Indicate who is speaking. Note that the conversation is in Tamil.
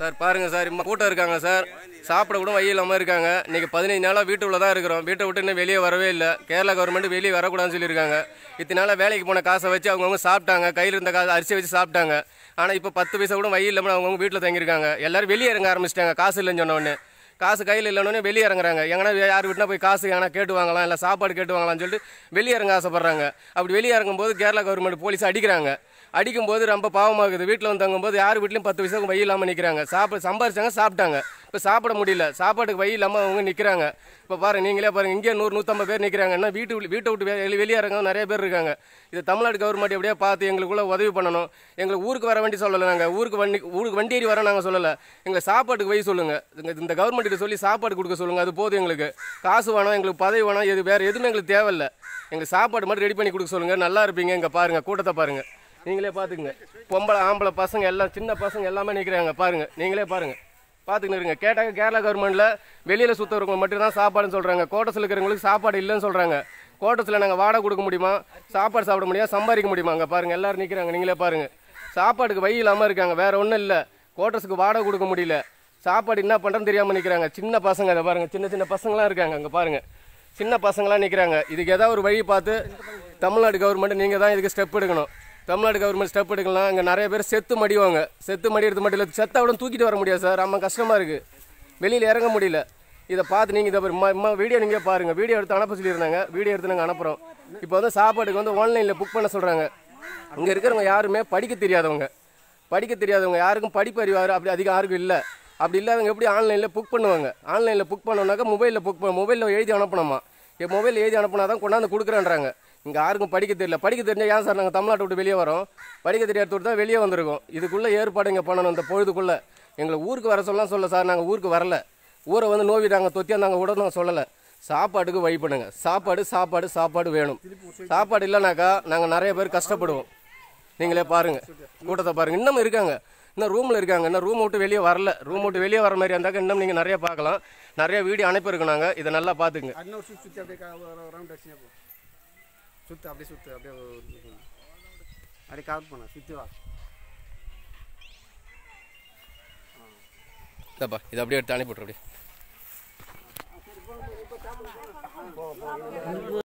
Speaker 1: சார் பாருங்கள் சார் இம்மா கூட்டம் இருக்காங்க சார் சாப்பிட கூட வழி இல்லாமல் இருக்காங்க இன்றைக்கி பதினைஞ்சு நாளாக வீட்டுக்குள்ளே தான் இருக்கிறோம் வீட்டை விட்டு இன்னும் வெளியே வரவே இல்லை கேரளா கவர்மெண்ட் வெளியே வரக்கூடாதுன்னு சொல்லியிருக்காங்க இத்தனை நாளாக வேலைக்கு போன காசை வச்சு அவங்கவுங்க சாப்பிட்டாங்க கையில் இருந்த காசு அரிசி வச்சு சாப்பிட்டாங்க ஆனால் இப்போ பத்து பைசா கூட வழி இல்லாமல் அவங்கவுங்க வீட்டில் தங்கியிருக்காங்க எல்லோரும் வெளியே இறங்க ஆரம்பிச்சிட்டாங்க காசு இல்லைன்னு சொன்னோடனே காசு கையில் இல்லைன்னு வெளியே இறங்குறாங்க எங்கன்னா யார் வீட்டினா போய் காசு ஏன்னா கேட்டு வாங்கலாம் இல்லை சாப்பாடு கேட்டு வாங்கலாம்னு சொல்லிட்டு வெளியே இறங்க ஆசைப்பட்றாங்க அப்படி வெளியே இறங்கும்போது கேரளா கவர்மெண்ட் போலீஸ் அடிக்கிறாங்க அடிக்கும் போது ரொம்ப பாவமாகுது வீட்டில் வந்து தங்கும்போது யார் வீட்லையும் பத்து வயசுக்கு வழி இல்லாமல் நிற்கிறாங்க சாப்பிட சம்பாரிச்சாங்க சாப்பிட்டாங்க இப்போ சாப்பிட முடியல சாப்பாட்டுக்கு வழி இல்லாமல் அவங்க நிற்கிறாங்க இப்போ பாருங்கள் நீங்களே பாருங்கள் இங்கே நூறு நூற்றம்பது பேர் நிற்கிறாங்கன்னா வீட்டு வீட்டை விட்டு வெளியே வெளியே இறங்க நிறைய பேர் இருக்காங்க இது தமிழ்நாடு கவர்மெண்ட் எப்படியே பார்த்து எங்களுக்குள்ளே உதவி பண்ணணும் எங்களுக்கு ஊருக்கு வர வேண்டி சொல்லலை நாங்கள் ஊருக்கு வண்டி ஊருக்கு வண்டி ஏறி வர நாங்கள் சொல்லலை எங்கள் சாப்பாட்டுக்கு வழி சொல்லுங்கள் இந்த கவர்மெண்ட்டு சொல்லி சாப்பாடு கொடுக்க சொல்லுங்கள் அது போதும் எங்களுக்கு காசு வேணும் எங்களுக்கு பதவி வேணும் எது வேறு எதுவுமே எங்களுக்கு தேவையில்லை எங்கள் சாப்பாடு மட்டும் ரெடி பண்ணி கொடுக்க சொல்லுங்கள் நல்லா இருப்பீங்க இங்கே பாருங்கள் கூட்டத்தை பாருங்கள் நீங்களே பார்த்துக்குங்க பொம்பளை ஆம்பளை பசங்க எல்லாம் சின்ன பசங்க எல்லாமே நிற்கிறாங்க பாருங்கள் நீங்களே பாருங்கள் பார்த்துக்கிட்டு இருங்க கேட்டாங்க கேரளா கவர்மெண்ட்டில் வெளியில் சுற்றுறவங்க மட்டும்தான் சாப்பாடுன்னு சொல்கிறாங்க கோட்டஸில் இருக்கிறவங்களுக்கு சாப்பாடு இல்லைன்னு சொல்கிறாங்க கோட்டஸில் நாங்கள் வாடகை கொடுக்க முடியுமா சாப்பாடு சாப்பிட முடியாது சம்பாதிக்க முடியுமா அங்கே பாருங்கள் எல்லோரும் நிற்கிறாங்க நீங்களே பாருங்கள் சாப்பாடுக்கு வழி இல்லாமல் இருக்காங்க வேறு ஒன்றும் இல்லை கோட்டஸுக்கு வாடகை கொடுக்க முடியல சாப்பாடு என்ன பண்ணுறதுன்னு தெரியாமல் நிற்கிறாங்க சின்ன பசங்க அதை பாருங்கள் சின்ன சின்ன பசங்களாம் இருக்காங்க அங்கே பாருங்கள் சின்ன பசங்களாம் நிற்கிறாங்க இதுக்கு ஏதாவது ஒரு வழி பார்த்து தமிழ்நாடு கவர்மெண்ட் நீங்கள் தான் இதுக்கு ஸ்டெப் எடுக்கணும் தமிழ்நாடு கவர்மெண்ட் ஸ்டெப் எடுக்கலாம் இங்கே நிறைய பேர் செத்து மடிவாங்க செத்து எடுத்து மட்டும் இல்லை விட தூக்கிட்டு வர முடியாது சார் அம்மா கஷ்டமாக இருக்குது வெளியில் இறங்க முடியல இதை பார்த்து நீங்கள் இதை இம்மா வீடியோ நீங்கள் பாருங்கள் வீடியோ எடுத்து அனுப்ப சொல்லியிருந்தாங்க வீடியோ எடுத்து நாங்கள் அனுப்புகிறோம் இப்போ வந்து சாப்பாட்டுக்கு வந்து ஆன்லைனில் புக் பண்ண சொல்கிறாங்க இங்கே இருக்கிறவங்க யாருமே படிக்க தெரியாதவங்க படிக்க தெரியாதவங்க யாருக்கும் படிப்பு அப்படி அதிகம் யாருக்கும் இல்லை அப்படி இல்லாதவங்க எப்படி ஆன்லைனில் புக் பண்ணுவாங்க ஆன்லைனில் புக் பண்ணோன்னாக்கா மொபைலில் புக் பண்ண மொபைலில் எழுதி அனுப்பணுமா என் மொபைலில் எழுதி அனுப்புனா தான் கொண்டாந்து கொடுக்குறேன்றாங்க இங்கே யாருக்கும் படிக்க தெரியல படிக்க தெரிஞ்சால் ஏன் சார் நாங்கள் தமிழ்நாட்டை விட்டு வெளியே வரோம் படிக்க தெரியாத தான் வெளியே வந்திருக்கோம் இதுக்குள்ளே ஏற்பாடு இங்கே பண்ணணும் இந்த பொழுதுக்குள்ளே எங்களை ஊருக்கு வர சொல்லலாம் சொல்ல சார் நாங்கள் ஊருக்கு வரல ஊரை வந்து நோவி நாங்கள் தொத்தியாக நாங்கள் விட நாங்கள் சொல்லலை சாப்பாட்டுக்கு வழி பண்ணுங்க சாப்பாடு சாப்பாடு சாப்பாடு வேணும் சாப்பாடு இல்லைனாக்கா நாங்கள் நிறைய பேர் கஷ்டப்படுவோம் நீங்களே பாருங்கள் கூட்டத்தை பாருங்கள் இன்னமும் இருக்காங்க இன்னும் ரூமில் இருக்காங்க இன்னும் ரூம் விட்டு வெளியே வரல ரூம் விட்டு வெளியே வர மாதிரி இருந்தாக்க இன்னும் நீங்கள் நிறைய பார்க்கலாம் நிறைய வீடியோ அனுப்பியிருக்கோம் நாங்கள் இதை நல்லா பார்த்துங்க சுத்து அப்படியே சுற்று அப்படியே அப்படியே கவர் பண்ண சுற்றி வா இல்லைப்பா இதை அப்படியே எடுத்து அனுப்பிவிட்ரு அப்படியே